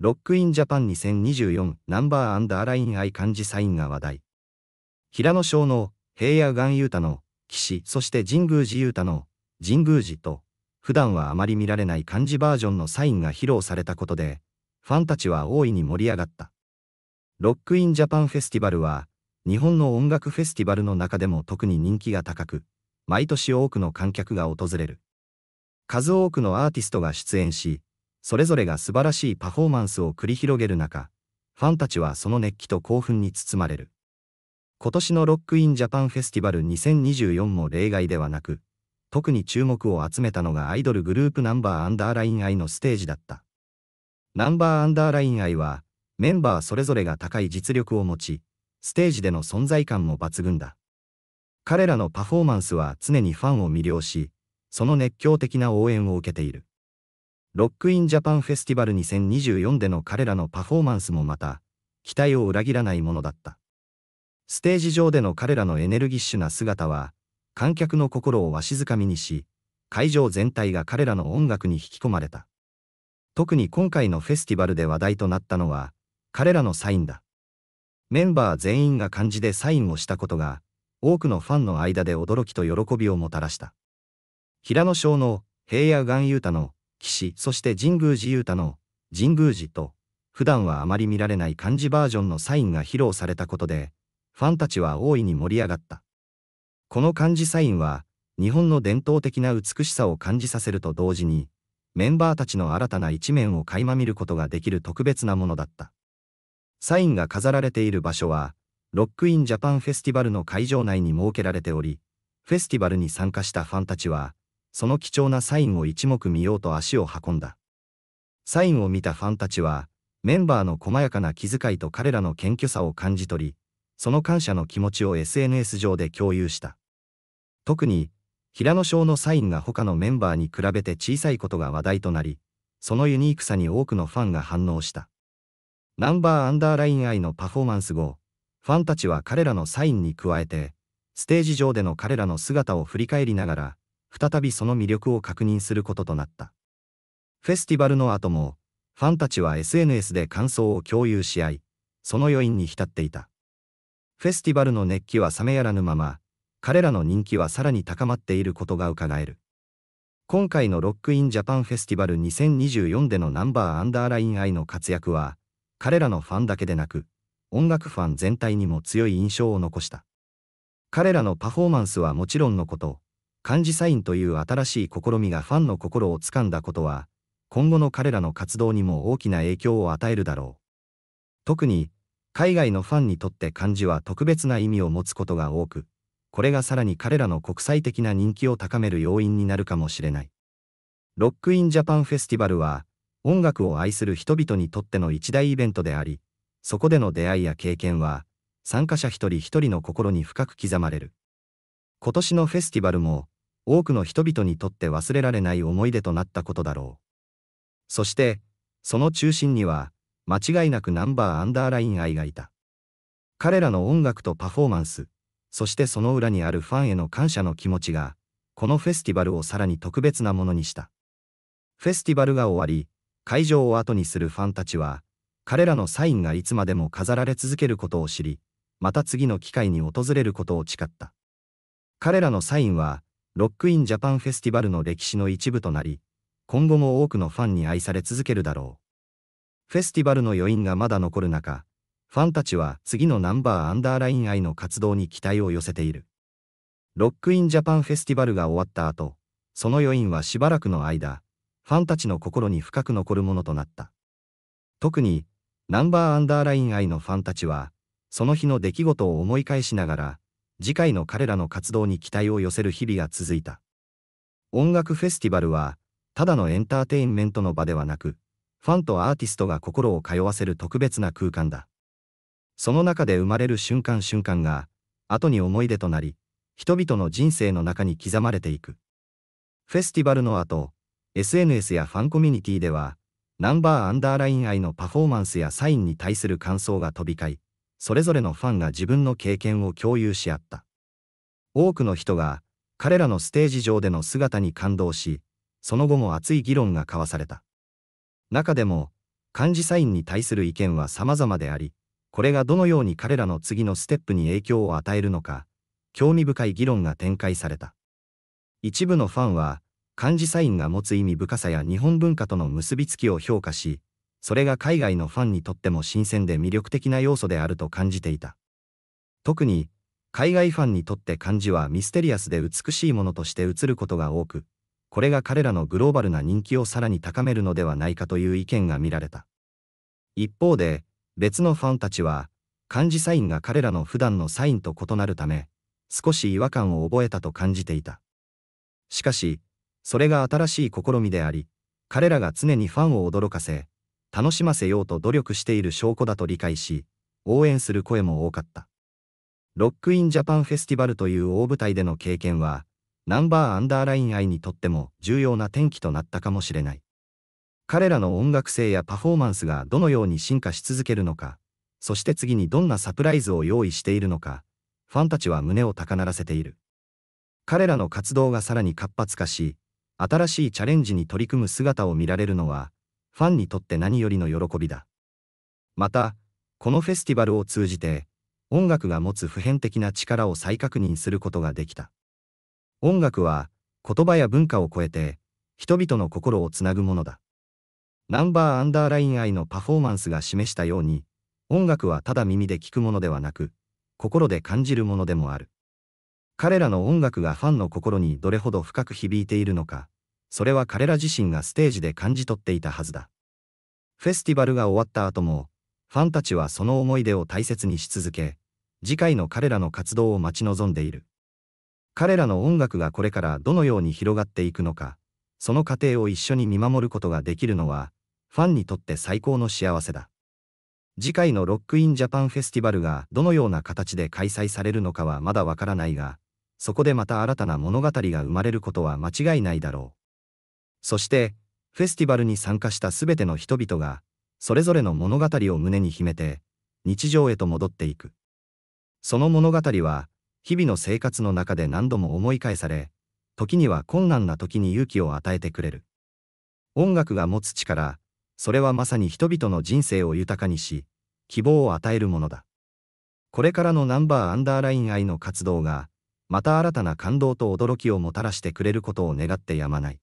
ロックインジャパン2024ナンバーアンダーライン愛漢字サインが話題。平野翔の平野岩優太の騎士、そして神宮寺優太の神宮寺と、普段はあまり見られない漢字バージョンのサインが披露されたことで、ファンたちは大いに盛り上がった。ロックインジャパンフェスティバルは、日本の音楽フェスティバルの中でも特に人気が高く、毎年多くの観客が訪れる。数多くのアーティストが出演し、それぞれが素晴らしいパフォーマンスを繰り広げる中、ファンたちはその熱気と興奮に包まれる。今年のロックインジャパンフェスティバル2024も例外ではなく、特に注目を集めたのがアイドルグループナンバーアンダーラインアイのステージだった。ナンバーアンダーラインアイは、メンバーそれぞれが高い実力を持ち、ステージでの存在感も抜群だ。彼らのパフォーマンスは常にファンを魅了し、その熱狂的な応援を受けている。ロックインジャパンフェスティバル2024での彼らのパフォーマンスもまた、期待を裏切らないものだった。ステージ上での彼らのエネルギッシュな姿は、観客の心をわしづかみにし、会場全体が彼らの音楽に引き込まれた。特に今回のフェスティバルで話題となったのは、彼らのサインだ。メンバー全員が漢字でサインをしたことが、多くのファンの間で驚きと喜びをもたらした。平野翔の平野岩優太の騎士、そして神宮寺雄太の神宮寺と、普段はあまり見られない漢字バージョンのサインが披露されたことで、ファンたちは大いに盛り上がった。この漢字サインは、日本の伝統的な美しさを感じさせると同時に、メンバーたちの新たな一面を垣間見ることができる特別なものだった。サインが飾られている場所は、ロックインジャパンフェスティバルの会場内に設けられており、フェスティバルに参加したファンたちは、その貴重なサインを一目見ようと足を運んだ。サインを見たファンたちは、メンバーの細やかな気遣いと彼らの謙虚さを感じ取り、その感謝の気持ちを SNS 上で共有した。特に、平野翔のサインが他のメンバーに比べて小さいことが話題となり、そのユニークさに多くのファンが反応した。ナンバーアンダーライン愛のパフォーマンス後、ファンたちは彼らのサインに加えて、ステージ上での彼らの姿を振り返りながら、再びその魅力を確認することとなった。フェスティバルの後も、ファンたちは SNS で感想を共有し合い、その余韻に浸っていた。フェスティバルの熱気は冷めやらぬまま、彼らの人気はさらに高まっていることが伺える。今回のロックインジャパンフェスティバル2024でのナンバーアンダーライン愛の活躍は、彼らのファンだけでなく、音楽ファン全体にも強い印象を残した。彼らのパフォーマンスはもちろんのこと、漢字サインという新しい試みがファンの心をつかんだことは、今後の彼らの活動にも大きな影響を与えるだろう。特に、海外のファンにとって漢字は特別な意味を持つことが多く、これがさらに彼らの国際的な人気を高める要因になるかもしれない。ロックインジャパンフェスティバルは、音楽を愛する人々にとっての一大イベントであり、そこでの出会いや経験は、参加者一人一人の心に深く刻まれる。今年のフェスティバルも多くの人々にとって忘れられない思い出となったことだろう。そして、その中心には、間違いなくナンバーアンダーライン愛がいた。彼らの音楽とパフォーマンス、そしてその裏にあるファンへの感謝の気持ちが、このフェスティバルをさらに特別なものにした。フェスティバルが終わり、会場を後にするファンたちは、彼らのサインがいつまでも飾られ続けることを知り、また次の機会に訪れることを誓った。彼らのサインは、ロックインジャパンフェスティバルの歴史の一部となり、今後も多くのファンに愛され続けるだろう。フェスティバルの余韻がまだ残る中、ファンたちは次のナンバーアンダーライン愛の活動に期待を寄せている。ロックインジャパンフェスティバルが終わった後、その余韻はしばらくの間、ファンたちの心に深く残るものとなった。特に、ナンバーアンダーライン愛のファンたちは、その日の出来事を思い返しながら、次回の彼らの活動に期待を寄せる日々が続いた。音楽フェスティバルは、ただのエンターテインメントの場ではなく、ファンとアーティストが心を通わせる特別な空間だ。その中で生まれる瞬間瞬間が、後に思い出となり、人々の人生の中に刻まれていく。フェスティバルの後、SNS やファンコミュニティでは、ナンバーアンダーライン愛のパフォーマンスやサインに対する感想が飛び交い、それぞれのファンが自分の経験を共有し合った。多くの人が彼らのステージ上での姿に感動し、その後も熱い議論が交わされた。中でも、漢字サインに対する意見は様々であり、これがどのように彼らの次のステップに影響を与えるのか、興味深い議論が展開された。一部のファンは、漢字サインが持つ意味深さや日本文化との結びつきを評価し、それが海外のファンにとっても新鮮で魅力的な要素であると感じていた。特に、海外ファンにとって漢字はミステリアスで美しいものとして映ることが多く、これが彼らのグローバルな人気をさらに高めるのではないかという意見が見られた。一方で、別のファンたちは、漢字サインが彼らの普段のサインと異なるため、少し違和感を覚えたと感じていた。しかし、それが新しい試みであり、彼らが常にファンを驚かせ、楽しませようと努力している証拠だと理解し、応援する声も多かった。ロックインジャパンフェスティバルという大舞台での経験は、ナンバーアンダーライン愛にとっても重要な転機となったかもしれない。彼らの音楽性やパフォーマンスがどのように進化し続けるのか、そして次にどんなサプライズを用意しているのか、ファンたちは胸を高鳴らせている。彼らの活動がさらに活発化し、新しいチャレンジに取り組む姿を見られるのは、ファンにとって何よりの喜びだ。また、このフェスティバルを通じて、音楽が持つ普遍的な力を再確認することができた。音楽は、言葉や文化を超えて、人々の心をつなぐものだ。ナンバーアンダーライン愛のパフォーマンスが示したように、音楽はただ耳で聴くものではなく、心で感じるものでもある。彼らの音楽がファンの心にどれほど深く響いているのか、それは彼ら自身がステージで感じ取っていたはずだ。フェスティバルが終わった後も、ファンたちはその思い出を大切にし続け、次回の彼らの活動を待ち望んでいる。彼らの音楽がこれからどのように広がっていくのか、その過程を一緒に見守ることができるのは、ファンにとって最高の幸せだ。次回のロックインジャパンフェスティバルがどのような形で開催されるのかはまだわからないが、そこでまた新たな物語が生まれることは間違いないだろう。そして、フェスティバルに参加したすべての人々が、それぞれの物語を胸に秘めて、日常へと戻っていく。その物語は、日々の生活の中で何度も思い返され、時には困難な時に勇気を与えてくれる。音楽が持つ力、それはまさに人々の人生を豊かにし、希望を与えるものだ。これからのナンバーアンダーライン愛の活動が、また新たな感動と驚きをもたらしてくれることを願ってやまない。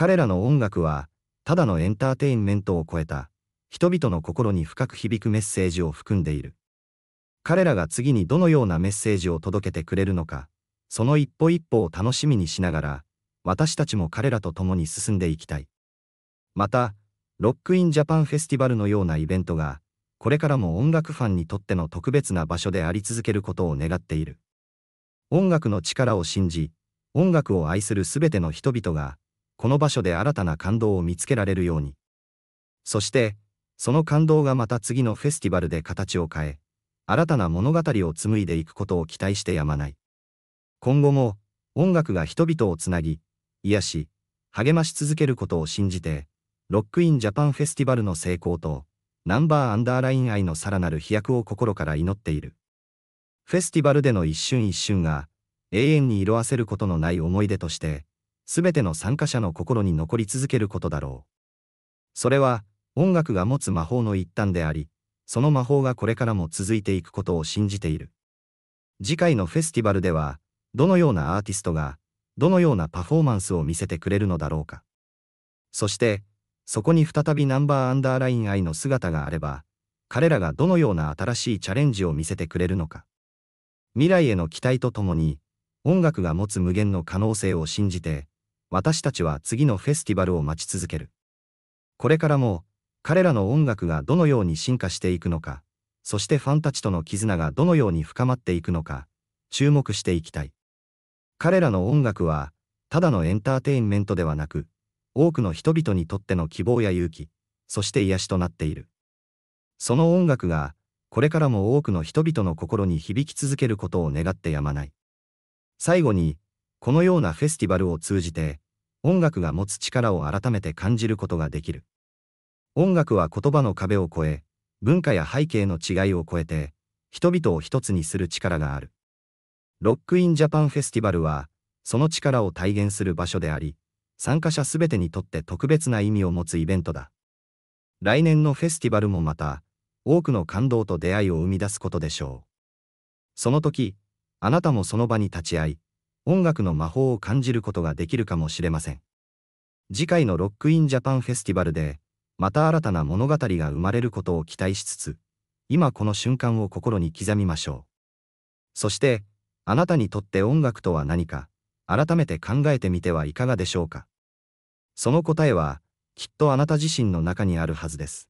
彼らの音楽は、ただのエンターテインメントを超えた、人々の心に深く響くメッセージを含んでいる。彼らが次にどのようなメッセージを届けてくれるのか、その一歩一歩を楽しみにしながら、私たちも彼らと共に進んでいきたい。また、ロックインジャパンフェスティバルのようなイベントが、これからも音楽ファンにとっての特別な場所であり続けることを願っている。音楽の力を信じ、音楽を愛するすべての人々が、この場所で新たな感動を見つけられるように。そして、その感動がまた次のフェスティバルで形を変え、新たな物語を紡いでいくことを期待してやまない。今後も、音楽が人々をつなぎ、癒し、励まし続けることを信じて、ロックインジャパンフェスティバルの成功と、ナンバーアンダーライン愛のさらなる飛躍を心から祈っている。フェスティバルでの一瞬一瞬が、永遠に色あせることのない思い出として、すべての参加者の心に残り続けることだろう。それは、音楽が持つ魔法の一端であり、その魔法がこれからも続いていくことを信じている。次回のフェスティバルでは、どのようなアーティストが、どのようなパフォーマンスを見せてくれるのだろうか。そして、そこに再びナンバーアンダーライン愛の姿があれば、彼らがどのような新しいチャレンジを見せてくれるのか。未来への期待とともに、音楽が持つ無限の可能性を信じて、私たちは次のフェスティバルを待ち続ける。これからも、彼らの音楽がどのように進化していくのか、そしてファンたちとの絆がどのように深まっていくのか、注目していきたい。彼らの音楽は、ただのエンターテインメントではなく、多くの人々にとっての希望や勇気、そして癒しとなっている。その音楽が、これからも多くの人々の心に響き続けることを願ってやまない。最後に、このようなフェスティバルを通じて、音楽が持つ力を改めて感じることができる。音楽は言葉の壁を越え、文化や背景の違いを超えて、人々を一つにする力がある。ロックインジャパンフェスティバルは、その力を体現する場所であり、参加者すべてにとって特別な意味を持つイベントだ。来年のフェスティバルもまた、多くの感動と出会いを生み出すことでしょう。その時、あなたもその場に立ち会い、音楽の魔法を感じることができるかもしれません。次回のロックインジャパンフェスティバルで、また新たな物語が生まれることを期待しつつ、今この瞬間を心に刻みましょう。そして、あなたにとって音楽とは何か、改めて考えてみてはいかがでしょうか。その答えは、きっとあなた自身の中にあるはずです。